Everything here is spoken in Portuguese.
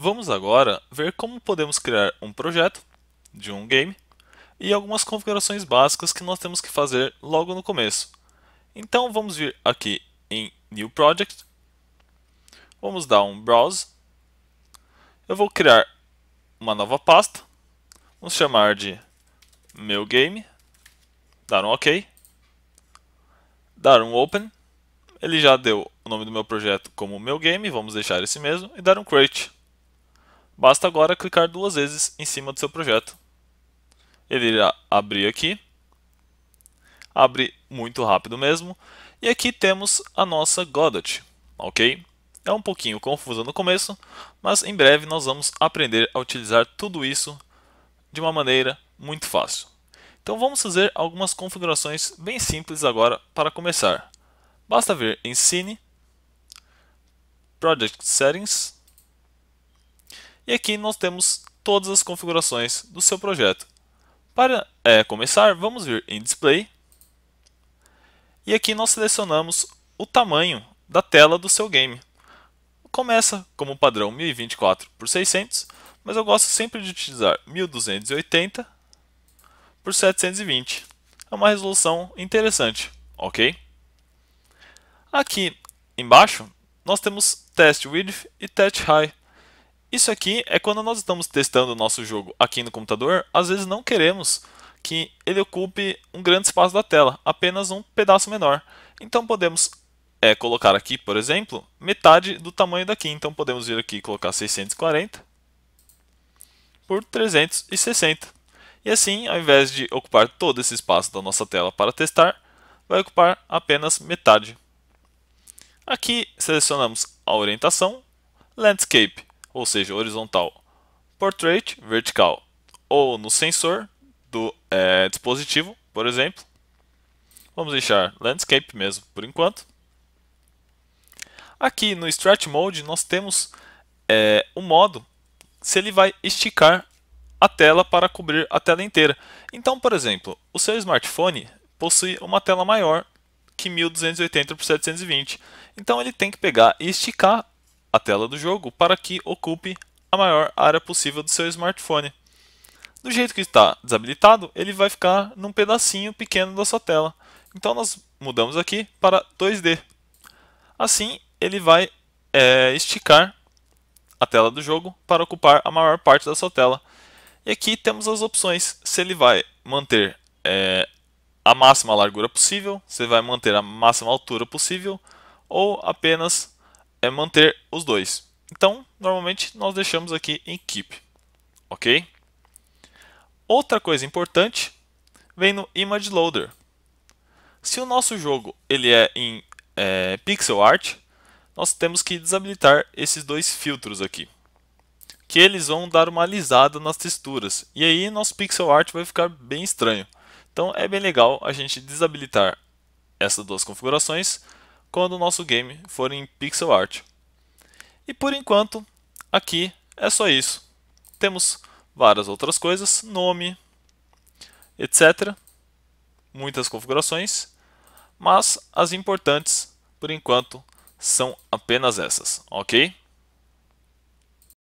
Vamos agora ver como podemos criar um projeto de um game e algumas configurações básicas que nós temos que fazer logo no começo. Então vamos vir aqui em New Project, vamos dar um Browse, eu vou criar uma nova pasta, vamos chamar de Meu Game, dar um OK, dar um Open, ele já deu o nome do meu projeto como Meu Game, vamos deixar esse mesmo, e dar um Create. Basta agora clicar duas vezes em cima do seu projeto. Ele irá abrir aqui. Abre muito rápido mesmo. E aqui temos a nossa Godot, ok? É um pouquinho confusa no começo, mas em breve nós vamos aprender a utilizar tudo isso de uma maneira muito fácil. Então vamos fazer algumas configurações bem simples agora para começar. Basta vir em Cine, Project Settings, e aqui nós temos todas as configurações do seu projeto. Para é, começar, vamos vir em Display e aqui nós selecionamos o tamanho da tela do seu game. Começa como padrão 1024 por 600, mas eu gosto sempre de utilizar 1280 por 720. É uma resolução interessante, ok? Aqui embaixo nós temos Test Width e Test High. Isso aqui é quando nós estamos testando o nosso jogo aqui no computador, às vezes não queremos que ele ocupe um grande espaço da tela, apenas um pedaço menor. Então podemos é, colocar aqui, por exemplo, metade do tamanho daqui. Então podemos vir aqui e colocar 640 por 360. E assim, ao invés de ocupar todo esse espaço da nossa tela para testar, vai ocupar apenas metade. Aqui selecionamos a orientação, Landscape ou seja, horizontal. Portrait, vertical, ou no sensor do é, dispositivo, por exemplo. Vamos deixar landscape mesmo por enquanto. Aqui no Stretch Mode nós temos é, um modo se ele vai esticar a tela para cobrir a tela inteira. Então, por exemplo, o seu smartphone possui uma tela maior que 1280 por 720. Então ele tem que pegar e esticar a tela do jogo para que ocupe a maior área possível do seu smartphone. Do jeito que está desabilitado, ele vai ficar num pedacinho pequeno da sua tela. Então nós mudamos aqui para 2D. Assim, ele vai é, esticar a tela do jogo para ocupar a maior parte da sua tela. E aqui temos as opções. Se ele vai manter é, a máxima largura possível, se vai manter a máxima altura possível, ou apenas é manter os dois. Então, normalmente, nós deixamos aqui em Keep. Ok? Outra coisa importante vem no Image Loader. Se o nosso jogo ele é em é, pixel art, nós temos que desabilitar esses dois filtros aqui, que eles vão dar uma alisada nas texturas, e aí nosso pixel art vai ficar bem estranho. Então é bem legal a gente desabilitar essas duas configurações quando o nosso game for em pixel art. E por enquanto, aqui é só isso. Temos várias outras coisas, nome, etc. Muitas configurações, mas as importantes, por enquanto, são apenas essas, ok?